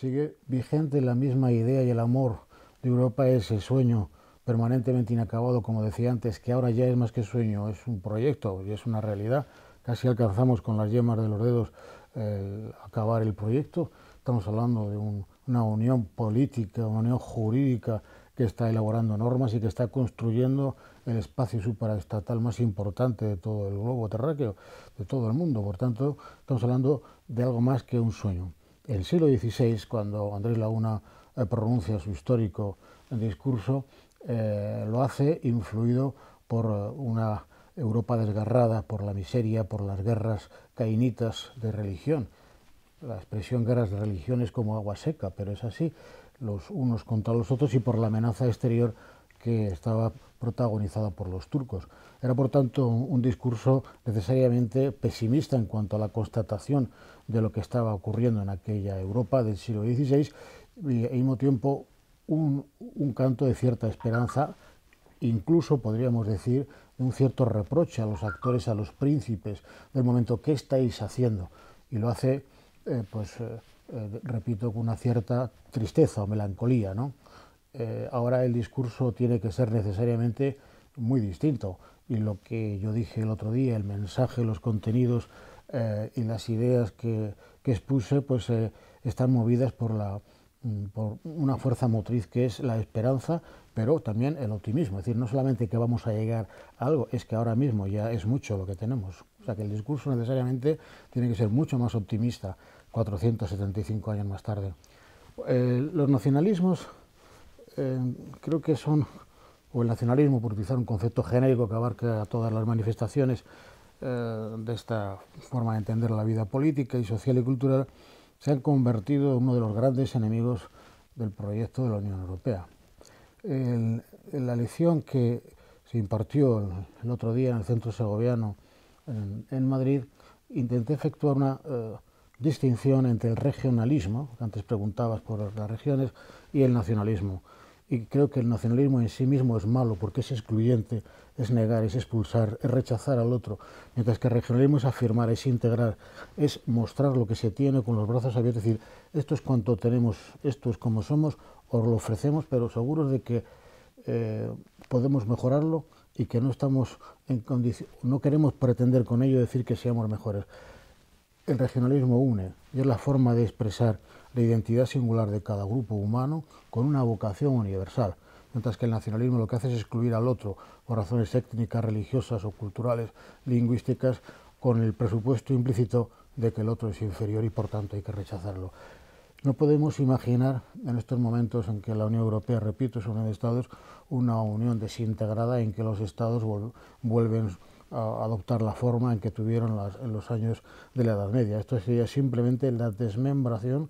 Sigue vigente la misma idea y el amor de Europa es el sueño permanentemente inacabado, como decía antes, que ahora ya es más que sueño, es un proyecto y es una realidad. Casi alcanzamos con las yemas de los dedos eh, acabar el proyecto. Estamos hablando de una unión política, una unión jurídica que está elaborando normas y que está construyendo el espacio supraestatal más importante de todo el globo terráqueo, de todo el mundo. Por tanto, estamos hablando de algo más que un sueño el siglo XVI, cuando Andrés Laguna eh, pronuncia su histórico discurso, eh, lo hace influido por eh, una Europa desgarrada por la miseria, por las guerras cainitas de religión. La expresión guerras de religión es como agua seca, pero es así, los unos contra los otros y por la amenaza exterior que estaba protagonizada por los turcos. Era, por tanto, un discurso necesariamente pesimista en cuanto a la constatación de lo que estaba ocurriendo en aquella Europa del siglo XVI y, al mismo tiempo, un, canto de cierta esperanza, incluso podríamos decir un cierto reproche a los actores, a los príncipes, del momento ¿qué estáis haciendo? Y lo hace, eh, pues, eh, eh, repito, con una cierta tristeza o melancolía, ¿no? Eh, ahora el discurso tiene que ser necesariamente muy distinto. Y lo que yo dije el otro día, el mensaje, los contenidos eh, y las ideas que, que expuse, pues eh, están movidas por, la, mm, por una fuerza motriz que es la esperanza, pero también el optimismo. Es decir, no solamente que vamos a llegar a algo, es que ahora mismo ya es mucho lo que tenemos. O sea, que el discurso necesariamente tiene que ser mucho más optimista 475 años más tarde. los nacionalismos eh, creo que son, o el nacionalismo, por utilizar un concepto genérico que abarca todas las manifestaciones eh, de esta forma de entender la vida política y social y cultural, se han convertido en uno de los grandes enemigos del proyecto de la Unión Europea. en la lección que se impartió el, otro día en el centro segoviano en, Madrid, intenté efectuar una eh, distinción entre el regionalismo, que antes preguntabas por las regiones, y el nacionalismo y creo que el nacionalismo en sí mismo es malo porque es excluyente, es negar, es expulsar, es rechazar al otro, mientras que el regionalismo es afirmar, es integrar, es mostrar lo que se tiene con los brazos abiertos, es decir, esto es cuanto tenemos, esto es como somos, os lo ofrecemos, pero seguros de que eh, podemos mejorarlo y que no estamos en condición, no queremos pretender con ello decir que seamos mejores. El regionalismo une y es la forma de expresar la identidad singular de cada grupo humano con una vocación universal, mientras que el nacionalismo lo que hace es excluir al otro por razones étnicas, religiosas o culturales, lingüísticas, con el presupuesto implícito de que el otro es inferior y por tanto hay que rechazarlo. No podemos imaginar en estos momentos en que la Unión Europea, repito, es una de Estados, una unión desintegrada en que los Estados vuelven a adoptar la forma en que tuvieron en los años de la Edad Media. Esto sería simplemente la desmembración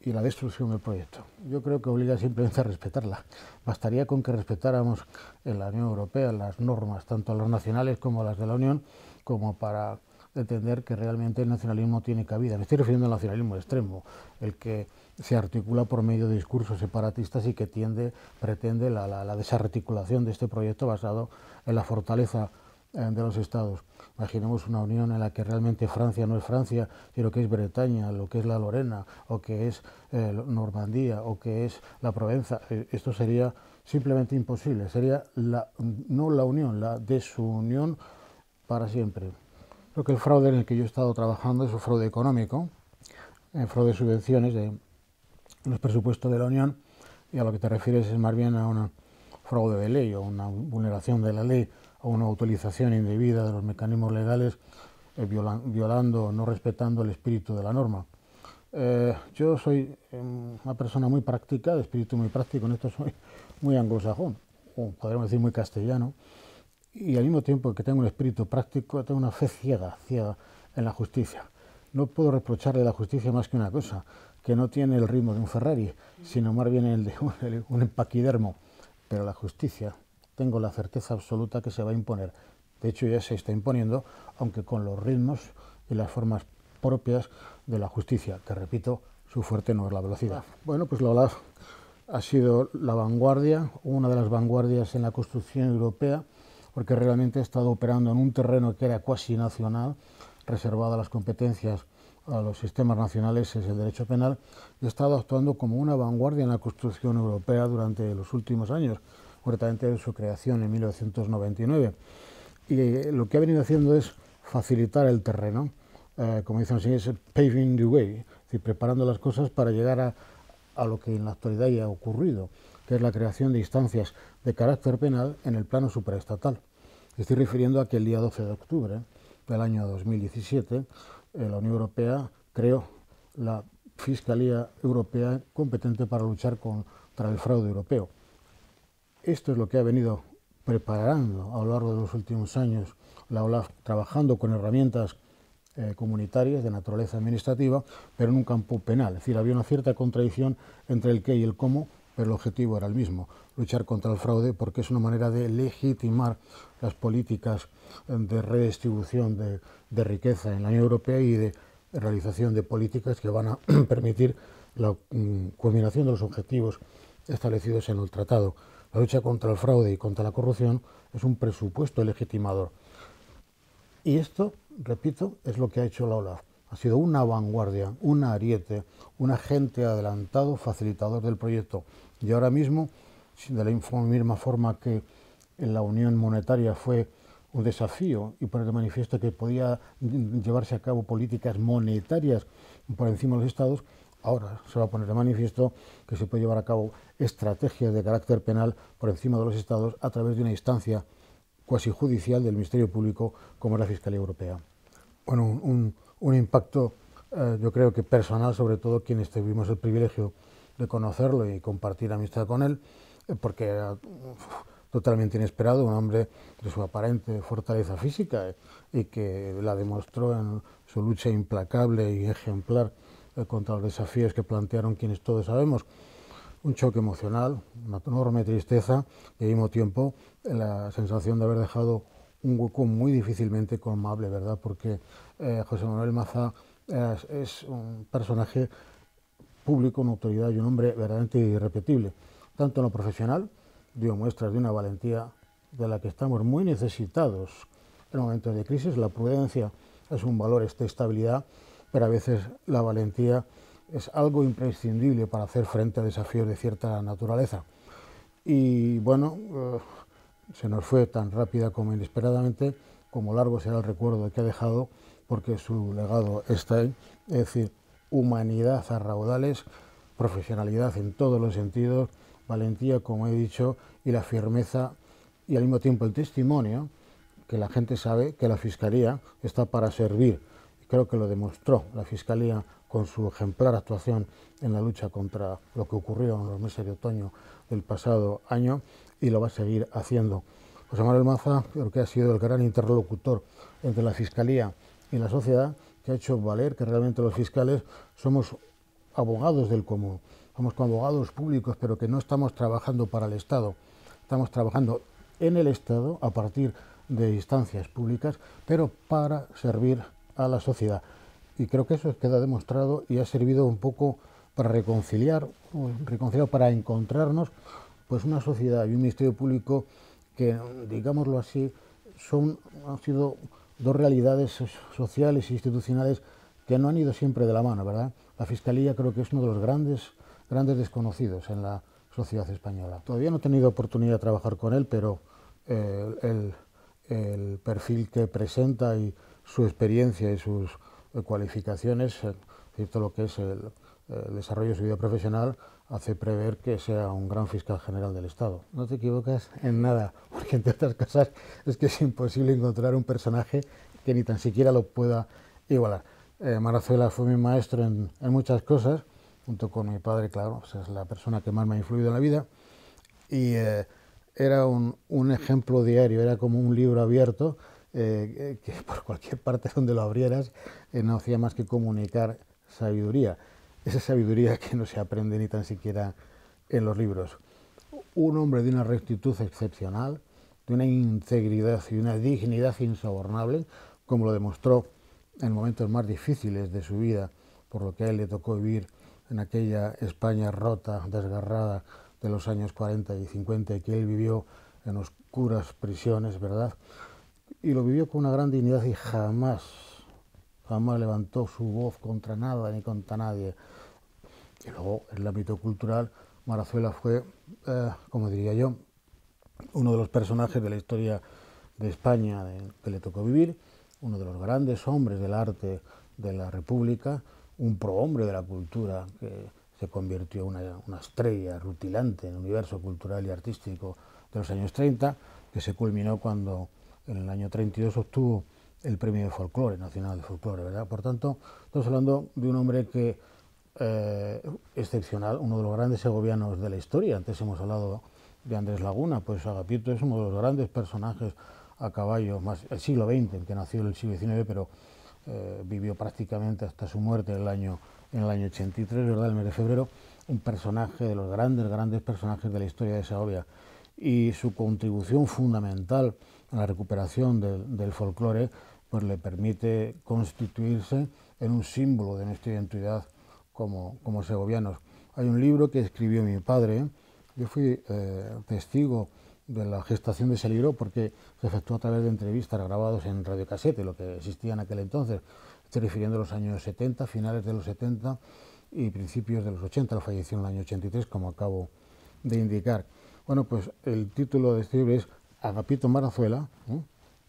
y la destrucción del proyecto. Yo creo que obliga simplemente a respetarla. Bastaría con que respetáramos en la Unión Europea las normas, tanto las nacionales como las de la Unión, como para entender que realmente el nacionalismo tiene cabida. Me estoy refiriendo al nacionalismo extremo, el que se articula por medio de discursos separatistas y que tiende, pretende la, la desarticulación de este proyecto basado en la fortaleza eh, de los estados. Imaginemos una unión en la que realmente Francia no es Francia, sino que es Bretaña, lo que es la Lorena, o que es eh, Normandía, o que es la Provenza. Eh, esto sería simplemente imposible, sería la, no la unión, la desunión para siempre. Creo que el fraude en el que yo he estado trabajando es un fraude económico, el fraude de subvenciones de los presupuestos de la Unión, y a lo que te refieres es más bien a un fraude de ley o una vulneración de la ley o una utilización indebida de los mecanismos legales eh, violando o no respetando el espíritu de la norma. Eh, yo soy em, una persona muy práctica, de espíritu muy práctico, en esto soy muy anglosajón, o podríamos decir muy castellano, y al mismo tiempo que tengo un espíritu práctico, tengo una fe ciega, ciega en la justicia. No puedo reprocharle a la justicia más que una cosa, que no tiene el ritmo de un Ferrari, sino más bien el de un, un empaquidermo, pero la justicia tengo la certeza absoluta que se va a imponer. De hecho, ya se está imponiendo, aunque con los ritmos y las formas propias de la justicia, que repito, su fuerte no es la velocidad. Ah. Bueno, pues la OLAF ha sido la vanguardia, una de las vanguardias en la construcción europea, porque realmente ha estado operando en un terreno que era cuasi nacional, reservado a las competencias a los sistemas nacionales es el derecho penal, y ha estado actuando como una vanguardia en la construcción europea durante los últimos años concretamente de su creación en 1999. Y eh, lo que ha venido haciendo es facilitar el terreno, eh, como dicen los paving the way, es preparando las cosas para llegar a, lo que en la actualidad ya ha ocurrido, que es la creación de instancias de carácter penal en el plano supraestatal. Estoy refiriendo a que el día 12 de octubre del año 2017, eh, la Unión Europea creó la Fiscalía Europea competente para luchar contra el fraude europeo. Esto es lo que ha venido preparando a lo largo de los últimos años la OLAF, trabajando con herramientas eh, comunitarias de naturaleza administrativa, pero en un campo penal. Es decir, había una cierta contradicción entre el qué y el cómo, pero el objetivo era el mismo, luchar contra el fraude, porque es una manera de legitimar las políticas de redistribución de riqueza en la Unión Europea y de realización de políticas que van a permitir la mm, culminación de los objetivos establecidos en el tratado. La lucha contra el fraude y contra la corrupción es un presupuesto legitimador. Y esto, repito, es lo que ha hecho la OLAF. Ha sido una vanguardia, un ariete, un agente adelantado, facilitador del proyecto. Y ahora mismo, de la misma forma que en la Unión Monetaria fue un desafío y poner de manifiesto que podía llevarse a cabo políticas monetarias por encima de los estados, Ahora se va a poner de manifiesto que se puede llevar a cabo estrategias de carácter penal por encima de los Estados a través de una instancia cuasi judicial del Ministerio Público como es la Fiscalía Europea. Bueno, un, impacto eh, yo creo que personal, sobre todo quienes tuvimos el privilegio de conocerlo y compartir amistad con él, eh, porque era totalmente inesperado, un hombre de su aparente fortaleza física eh, y que la demostró en su lucha implacable y ejemplar contra los desafíos que plantearon quienes todos sabemos. Un choque emocional, una enorme tristeza y al mismo tiempo la sensación de haber dejado un hueco muy difícilmente colmable, ¿verdad? Porque eh, José Manuel Maza eh, es, un personaje público, una autoridad y un hombre verdaderamente irrepetible, tanto en lo profesional, dio muestras de una valentía de la que estamos muy necesitados en momentos de crisis. La prudencia es un valor, esta estabilidad pero a veces la valentía es algo imprescindible para hacer frente a desafíos de cierta naturaleza. Y bueno, eh, se nos fue tan rápida como inesperadamente, como largo será el recuerdo que ha dejado, porque su legado está ahí, es decir, humanidad a raudales, profesionalidad en todos los sentidos, valentía, como he dicho, y la firmeza y al mismo tiempo el testimonio que la gente sabe que la Fiscalía está para servir creo que lo demostró la Fiscalía con su ejemplar actuación en la lucha contra lo que ocurrió en los meses de otoño del pasado año y lo va a seguir haciendo. José Manuel Maza creo que ha sido el gran interlocutor entre la Fiscalía y la sociedad que ha hecho valer que realmente los fiscales somos abogados del común, somos como abogados públicos, pero que no estamos trabajando para el Estado, estamos trabajando en el Estado a partir de instancias públicas, pero para servir a la sociedad. Y creo que eso queda demostrado y ha servido un poco para reconciliar, reconciliar para encontrarnos pues una sociedad y un ministerio público que, digámoslo así, son, han sido dos realidades sociales e institucionales que no han ido siempre de la mano, ¿verdad? La Fiscalía creo que es uno de los grandes, grandes desconocidos en la sociedad española. Todavía no he tenido oportunidad de trabajar con él, pero eh, el, el perfil que presenta y su experiencia y sus eh, cualificaciones, eh, cierto lo que es el, desarrollo de su vida profesional hace prever que sea un gran fiscal general del Estado. No te equivocas en nada, porque entre otras cosas es que es imposible encontrar un personaje que ni tan siquiera lo pueda igualar. Eh, Marazuela fue mi maestro en, muchas cosas, junto con mi padre, claro, es la persona que más me ha influido en la vida, y era un ejemplo diario, era como un libro abierto eh, que por cualquier parte donde lo abrieras eh, no hacía más que comunicar sabiduría, esa sabiduría que no se aprende ni tan siquiera en los libros. Un hombre de una rectitud excepcional, de una integridad y una dignidad insobornable, como lo demostró en momentos más difíciles de su vida, por lo que a él le tocó vivir en aquella España rota, desgarrada de los años 40 y 50 que él vivió en oscuras prisiones, ¿verdad? y lo vivió con una gran dignidad y jamás, jamás levantó su voz contra nada ni contra nadie. Y luego, en el ámbito cultural, Marazuela fue, eh, como diría yo, uno de los personajes de la historia de España que le tocó vivir, uno de los grandes hombres del arte de la República, un prohombre de la cultura que se convirtió en una, una estrella rutilante en el universo cultural y artístico de los años 30, que se culminó cuando en el año 32 obtuvo el premio de folclore, nacional de folclore, ¿verdad? Por tanto, estamos hablando de un hombre que, eh, excepcional, uno de los grandes segovianos de la historia. Antes hemos hablado de Andrés Laguna, pues Agapito es uno de los grandes personajes a caballo, más el siglo XX, que nació en el siglo XIX, pero eh, vivió prácticamente hasta su muerte en el año, en el año 83, ¿verdad? El mes de febrero, un personaje de los grandes, grandes personajes de la historia de Segovia y su contribución fundamental a la recuperación del folclore pues le permite constituirse en un símbolo de nuestra identidad como, segovianos. Hay un libro que escribió mi padre, yo fui eh, testigo de la gestación de ese libro porque se efectuó a través de entrevistas grabados en radiocasete, lo que existía en aquel entonces, estoy refiriendo a los años 70, finales de los 70 y principios de los 80, falleció en el año 83, como acabo de indicar. Bueno, pues el título de este libro es Agapito Marazuela ¿eh?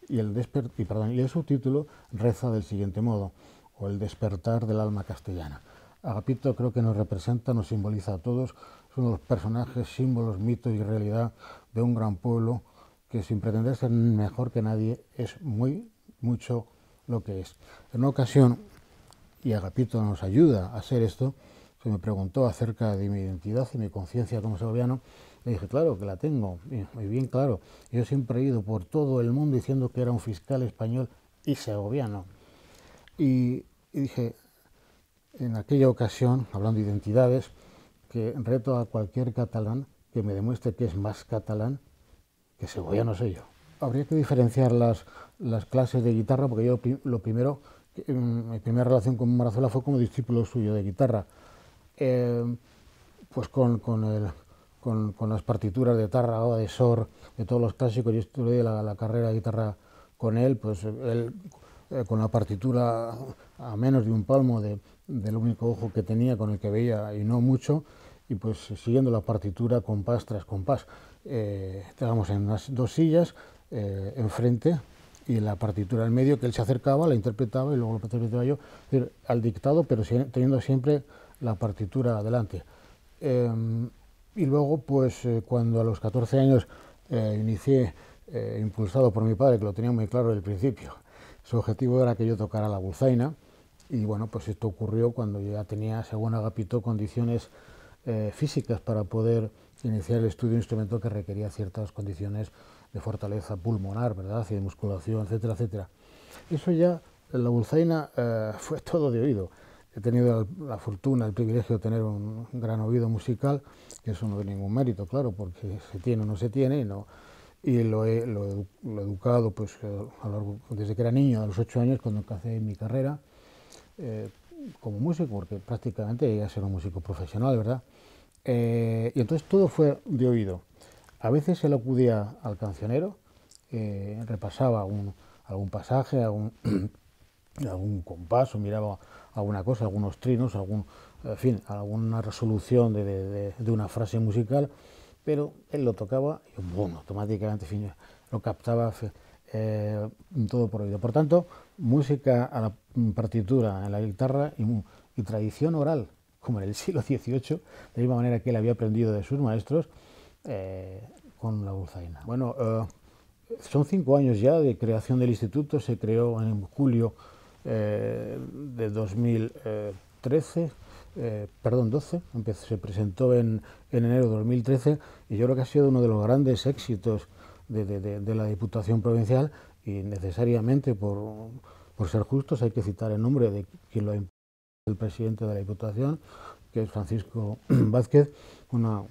y, el subtítulo reza del siguiente modo, o el despertar del alma castellana. Agapito creo que nos representa, nos simboliza a todos, es uno de los personajes, símbolos, mitos y realidad de un gran pueblo que sin pretender ser mejor que nadie es muy, mucho lo que es. En una ocasión, y Agapito nos ayuda a hacer esto, se me preguntó acerca de mi identidad y mi conciencia como segoviano, le dije, claro que la tengo, muy bien claro. Yo siempre he ido por todo el mundo diciendo que era un fiscal español y segoviano. Y, dije, en aquella ocasión, hablando de identidades, que reto a cualquier catalán que me demuestre que es más catalán que segoviano soy yo. Habría que diferenciar las, las clases de guitarra porque yo lo primero, eh, mi primera relación con Marazola fue como discípulo suyo de guitarra. Eh, pues con, el, con, las partituras de Tarrago, de Sor, de todos los clásicos. Yo estudié la, carrera de guitarra con él, pues él eh, con la partitura a menos de un palmo de, del único ojo que tenía con el que veía y no mucho, y pues siguiendo la partitura compás tras compás. Eh, en unas dos sillas eh, enfrente y la partitura en medio que él se acercaba, la interpretaba y luego la interpretaba yo, decir, al dictado, pero teniendo siempre la partitura adelante. Em, y luego, pues eh, cuando a los 14 años eh, inicié, eh, impulsado por mi padre, que lo tenía muy claro desde el principio, su objetivo era que yo tocara la bulzaina, y bueno, pues esto ocurrió cuando ya tenía, según Agapito, condiciones físicas para poder iniciar el estudio de un instrumento que requería ciertas condiciones de fortaleza pulmonar, ¿verdad? Y de musculación, etcétera, etcétera. Eso ya, la bulzaina, fue todo de oído. He tenido la, fortuna, el privilegio de tener un, gran oído musical, que eso no es ningún mérito, claro, porque se tiene o no se tiene, y, no, y lo, he, educado pues, eh, desde que era niño, a los ocho años, cuando empecé mi carrera eh, como músico, porque prácticamente iba a ser un músico profesional, ¿verdad? Eh, y entonces todo fue de oído. A veces se lo acudía al cancionero, repasaba algún pasaje, algún algún compás o miraba alguna cosa, algunos trinos, algún, fin, alguna resolución de, una frase musical, pero él lo tocaba y bueno, automáticamente lo captaba eh, todo por oído. Por tanto, música a la partitura, en la guitarra y, tradición oral, como en el siglo XVIII, de la misma manera que él había aprendido de sus maestros, eh, con la dulzaina. Bueno, eh, son cinco años ya de creación del instituto, se creó en julio eh, de 2013. Eh, perdón, 12, se presentó en, enero de 2013 y yo creo que ha sido uno de los grandes éxitos de, la Diputación Provincial y necesariamente, por, ser justos, hay que citar el nombre de quien lo ha el presidente de la Diputación, que es Francisco Vázquez, una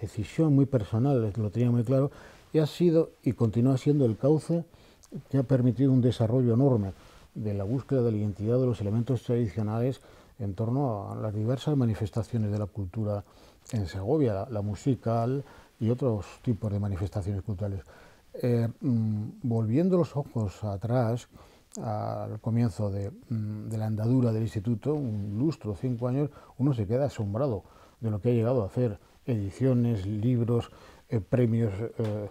decisión muy personal, lo tenía muy claro, y ha sido y continúa siendo el cauce que ha permitido un desarrollo enorme de la búsqueda de la identidad de los elementos tradicionales en torno a las diversas manifestaciones de la cultura en Segovia, la, musical y otros tipos de manifestaciones culturales. Eh, mm, volviendo los ojos atrás, al comienzo mm, de, la andadura del instituto, un lustro, cinco años, uno se queda asombrado de lo que ha llegado a hacer, ediciones, libros, eh, premios, eh,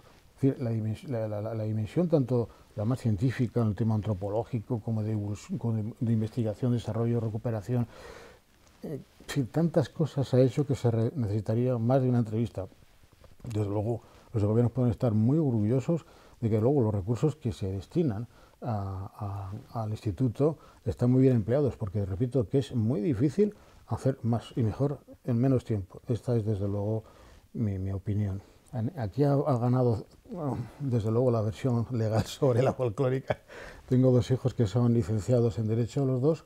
la, la, dimensión tanto la más científica, en el tema antropológico, como de, investigación, desarrollo, recuperación. Eh, si tantas cosas ha hecho que se necesitaría más de una entrevista. Desde luego, los gobiernos pueden estar muy orgullosos de que luego los recursos que se destinan al instituto están muy bien empleados, porque repito que es muy difícil hacer más y mejor en menos tiempo. Esta es desde luego mi opinión. Aquí ha, ganado, desde luego, la versión legal sobre la folclórica. Tengo dos hijos que son licenciados en Derecho, los dos.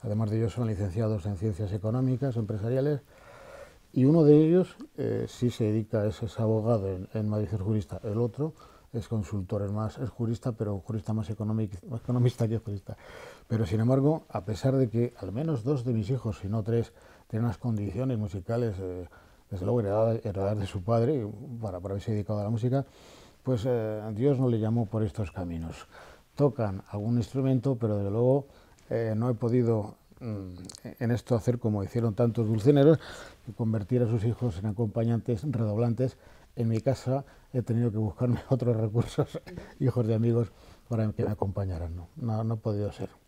Además de ellos, son licenciados en Ciencias Económicas, Empresariales. Y uno de ellos si eh, sí se dedica, es, es abogado en, Madrid, es jurista. El otro es consultor, es, más, es jurista, pero jurista más, económico, más economista que jurista. Pero sin embargo, a pesar de que al menos dos de mis hijos, si no tres, tienen unas condiciones musicales eh, desde luego heredar, de su padre, para, para haberse dedicado a la música, pues eh, Dios no le llamó por estos caminos. Tocan algún instrumento, pero desde luego eh, no he podido mm, en esto hacer como hicieron tantos dulcineros, convertir a sus hijos en acompañantes redoblantes. En mi casa he tenido que buscarme otros recursos, hijos de amigos, para que me acompañaran. No, no, no ha podido ser.